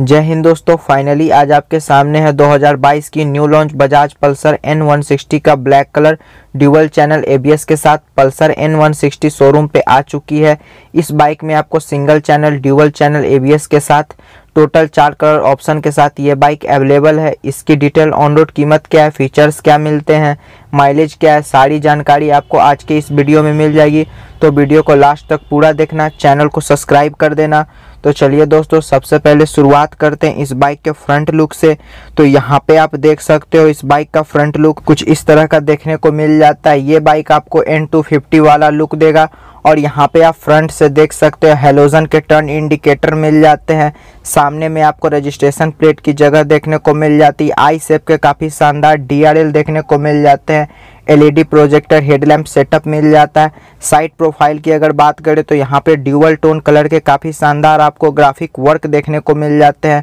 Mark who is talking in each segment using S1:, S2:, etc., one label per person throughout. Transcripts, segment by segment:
S1: जय हिंद दोस्तों फाइनली आज आपके सामने है 2022 की new launch Bajaj Pulsar N160 का black colour dual channel ABS के साथ पल्सर N160 शोरूम पे आ चुकी है इस बाइक में आपको single channel dual channel ABS के साथ टोटल चार कलर ऑप्शन के साथ ये बाइक अवेलेबल है इसकी डिटेल ऑन रोड कीमत क्या है फीचर्स क्या मिलते हैं माइलेज क्या है सारी जानकारी आपको आज के इस वीडियो में मिल जाएगी तो वीडियो को लास्ट तक पूरा देखना चैनल को सब्सक्राइब कर देना तो चलिए दोस्तों सबसे पहले शुरुआत करते हैं इस बाइक के फ्रंट लुक से तो यहाँ पे आप देख सकते हो इस बाइक का फ्रंट लुक कुछ इस तरह का देखने को मिल जाता है ये बाइक आपको एन वाला लुक देगा और यहाँ पे आप फ्रंट से देख सकते हो हेलोजन के टर्न इंडिकेटर मिल जाते हैं सामने में आपको रजिस्ट्रेशन प्लेट की जगह देखने को मिल जाती है आई सेप के काफ़ी शानदार डीआरएल देखने को मिल जाते हैं एलईडी प्रोजेक्टर हेडलैम्प सेटअप मिल जाता है साइड प्रोफाइल की अगर बात करें तो यहाँ पे ड्यूअल टोन कलर के काफ़ी शानदार आपको ग्राफिक वर्क देखने को मिल जाते हैं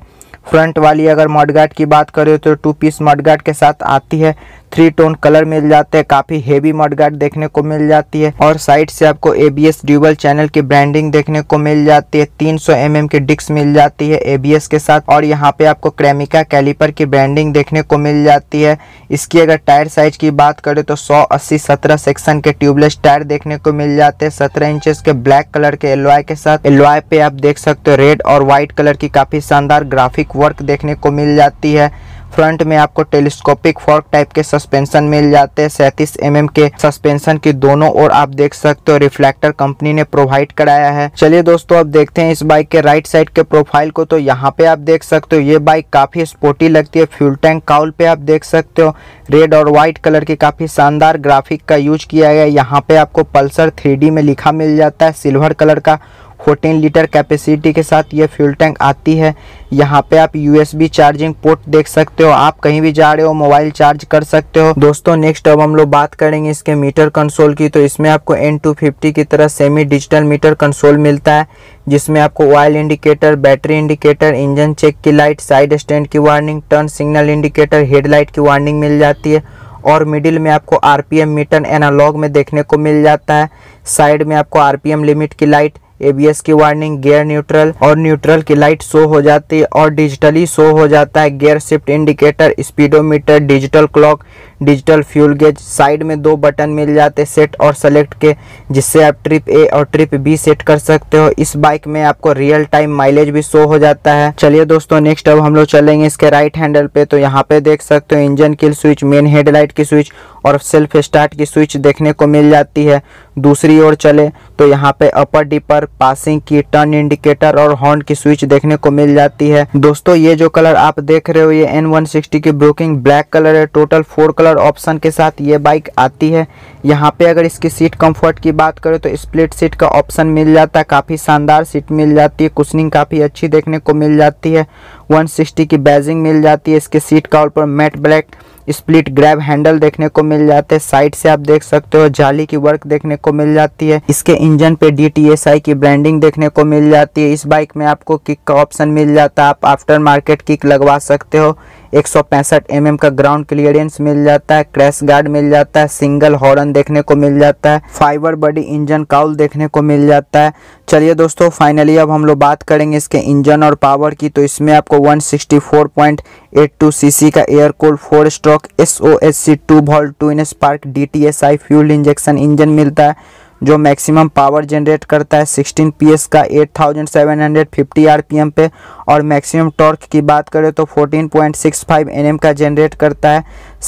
S1: फ्रंट वाली अगर मॉडगार्ड की बात करें तो टू पीस मॉडगार्ड के साथ आती है थ्री टोन कलर मिल जाते हैं काफी हेवी मडगार्ड देखने को मिल जाती है और साइड से आपको एबीएस ड्यूबल चैनल की ब्रांडिंग देखने को मिल जाती है 300 सौ mm की डिस्क मिल जाती है एबीएस के साथ और यहाँ पे आपको क्रेमिका कैलिपर की ब्रांडिंग देखने को मिल जाती है इसकी अगर टायर साइज की बात करें तो अस्सी सत्रह सेक्शन के ट्यूबलेस टायर देखने को मिल जाते हैं सत्रह इंचेस के ब्लैक कलर के एलवाय के साथ एलवाय पे आप देख सकते हो रेड और व्हाइट कलर की काफी शानदार ग्राफिक वर्क देखने को मिल जाती है फ्रंट में आपको टेलीस्कोपिक फॉर्क टाइप के सस्पेंशन मिल जाते हैं सैंतीस एम के सस्पेंशन की दोनों ओर आप देख सकते हो रिफ्लेक्टर कंपनी ने प्रोवाइड कराया है चलिए दोस्तों अब देखते हैं इस बाइक के राइट साइड के प्रोफाइल को तो यहाँ पे आप देख सकते हो ये बाइक काफी स्पोर्टी लगती है फ्यूल टैंक काउल पे आप देख सकते हो रेड और व्हाइट कलर की काफी शानदार ग्राफिक का यूज किया गया यहाँ पे आपको पल्सर थ्री में लिखा मिल जाता है सिल्वर कलर का 14 लीटर कैपेसिटी के साथ ये फ्यूल टैंक आती है यहाँ पे आप यूएसबी चार्जिंग पोर्ट देख सकते हो आप कहीं भी जा रहे हो मोबाइल चार्ज कर सकते हो दोस्तों नेक्स्ट अब हम लोग बात करेंगे इसके मीटर कंसोल की तो इसमें आपको एन की तरह सेमी डिजिटल मीटर कंसोल मिलता है जिसमें आपको oil indicator battery indicator engine check की लाइट साइड स्टैंड की warning turn signal indicator headlight की वार्निंग मिल जाती है और मिडिल में आपको आरपीएम मीटर एनालॉग में देखने को मिल जाता है साइड में आपको आरपीएम लिमिट की लाइट एबीएस की वार्निंग गियर न्यूट्रल और न्यूट्रल की लाइट शो हो जाती है और डिजिटली शो हो जाता है gear shift indicator speedometer digital clock digital fuel gauge side में दो बटन मिल जाते हैं सेट और सेलेक्ट के जिससे आप ट्रिप ए और ट्रिप बी सेट कर सकते हो इस बाइक में आपको रियल टाइम माइलेज भी शो हो जाता है चलिए दोस्तों नेक्स्ट अब हम लोग चलेंगे इसके राइट हैंडल पे तो यहाँ पे देख सकते हो engine kill switch main headlight की स्विच और सेल्फ स्टार्ट की स्विच देखने को मिल जाती है दूसरी ओर चले तो यहाँ पे अपर डिपर पासिंग की टर्न इंडिकेटर और हॉर्न की स्विच देखने को मिल जाती है दोस्तों ये जो कलर आप देख रहे हो ये एन की ब्रोकिंग ब्लैक कलर है total four colour colour option के साथ ये बाइक आती है यहाँ पे अगर इसकी सीट कंफर्ट की बात करें तो स्प्लिट सीट का ऑप्शन मिल जाता है काफ़ी शानदार सीट मिल जाती है कुशनिंग काफ़ी अच्छी देखने को मिल जाती है 160 की बैजिंग मिल जाती है इसके सीट का ऊपर matte black split grab handle देखने को मिल जाते हैं साइड से आप देख सकते हो जाली की वर्क देखने को मिल जाती है इसके इंजन पे डी की ब्रांडिंग देखने को मिल जाती है इस बाइक में आपको किक का ऑप्शन मिल जाता है आप आफ्टर मार्केट किक लगवा सकते हो एक सौ mm का ग्राउंड क्लियरेंस मिल जाता है क्रैश गार्ड मिल जाता है सिंगल हॉर्न देखने को मिल जाता है फाइबर बॉडी इंजन काउल देखने को मिल जाता है चलिए दोस्तों फाइनली अब हम लोग बात करेंगे इसके इंजन और पावर की तो इसमें आपको 164.82 सीसी का air cooled four stroke S O S C two valve twin spark D T S I fuel injection engine मिलता है जो मैक्सिमम पावर जनरेट करता है 16 पीएस का 8750 आरपीएम पे और मैक्सिमम टॉर्क की बात करें तो 14.65 एनएम का जनरेट करता है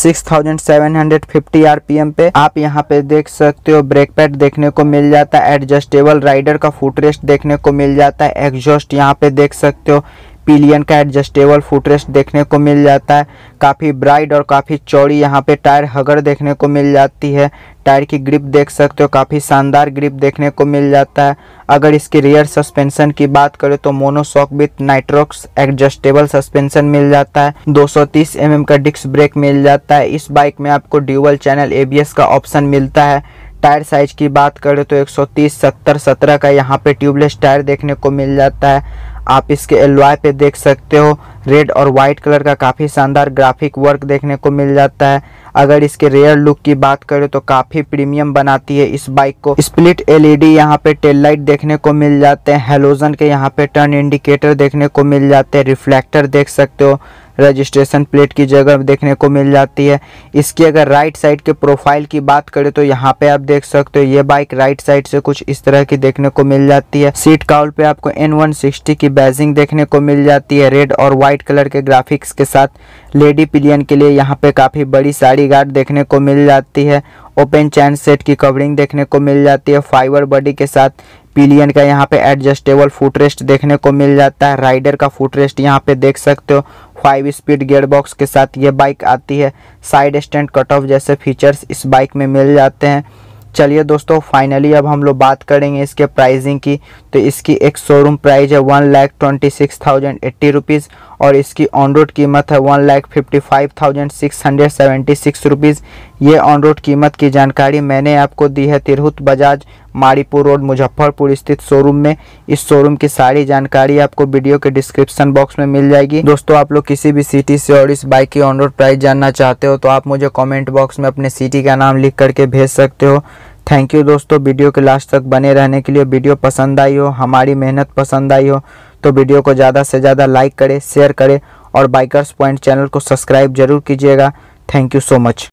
S1: 6750 आरपीएम पे आप यहां पे देख सकते हो ब्रेक पैड देखने को मिल जाता है एडजस्टेबल राइडर का फुटरेस्ट देखने को मिल जाता है एग्जॉस्ट यहाँ पे देख सकते हो पिलियन का एडजस्टेबल फुटरेस्ट देखने को मिल जाता है काफ़ी ब्राइट और काफ़ी चौड़ी यहाँ पे टायर हगर देखने को मिल जाती है टायर की ग्रिप देख सकते हो काफ़ी शानदार ग्रिप देखने को मिल जाता है अगर इसके रियर सस्पेंशन की बात करें तो monoshock with nitrox adjustable suspension मिल जाता है 230 mm का डिस्क ब्रेक मिल जाता है इस बाइक में आपको ड्यूबल चैनल ए का ऑप्शन मिलता है टायर साइज की बात करें तो 130 70 17 का यहाँ पे ट्यूबलेस टायर देखने को मिल जाता है आप इसके एलवाई पे देख सकते हो रेड और वाइट कलर का काफ़ी शानदार ग्राफिक वर्क देखने को मिल जाता है अगर इसके रेयर लुक की बात करें तो काफ़ी प्रीमियम बनाती है इस बाइक को स्प्लिट एलईडी यहाँ पे टेल लाइट देखने को मिल जाते हैं हेलोजन के यहाँ पे टर्न इंडिकेटर देखने को मिल जाते हैं रिफ्लेक्टर देख सकते हो रजिस्ट्रेशन प्लेट की जगह देखने को मिल जाती है इसकी अगर राइट साइड के प्रोफाइल की बात करें तो यहाँ पे आप देख सकते हो ये बाइक राइट साइड से कुछ इस तरह की देखने को मिल जाती है सीट काउल पे आपको एन वन की बैजिंग देखने को मिल जाती है रेड और व्हाइट कलर के ग्राफिक्स के साथ लेडी पिलियन के लिए यहाँ पे काफ़ी बड़ी साड़ी गार्ड देखने को मिल जाती है ओपन चैन सेट की कवरिंग देखने को मिल जाती है फाइबर बॉडी के साथ पिलियन का यहाँ पे एडजस्टेबल फुटरेस्ट देखने को मिल जाता है राइडर का फुटरेस्ट यहाँ पे देख सकते हो फाइव स्पीड गियर बॉक्स के साथ ये बाइक आती है साइड स्टैंड कट ऑफ जैसे फीचर्स इस बाइक में मिल जाते हैं चलिए दोस्तों फाइनली अब हम लोग बात करेंगे इसके प्राइसिंग की तो इसकी एक शोरूम प्राइस है one lakh twenty six thousand eighty rupees और इसकी ऑन रोड कीमत है one lakh fifty five thousand six hundred seventy six rupees ये ऑन रोड कीमत की जानकारी मैंने आपको दी है तिरहुत बजाज माड़ीपुर रोड मुजफ्फरपुर स्थित शोरूम में इस शोरूम की सारी जानकारी आपको वीडियो के डिस्क्रिप्शन बॉक्स में मिल जाएगी दोस्तों आप लोग किसी भी सिटी से और इस बाइक की ऑन रोड प्राइस जानना चाहते हो तो आप मुझे कॉमेंट बॉक्स में अपने सिटी का नाम लिख करके भेज सकते हो थैंक यू दोस्तों वीडियो के लास्ट तक बने रहने के लिए वीडियो पसंद आई हो हमारी मेहनत पसंद आई हो तो वीडियो को ज़्यादा से ज़्यादा लाइक करें शेयर करें और बाइकर्स पॉइंट चैनल को सब्सक्राइब जरूर कीजिएगा थैंक यू सो मच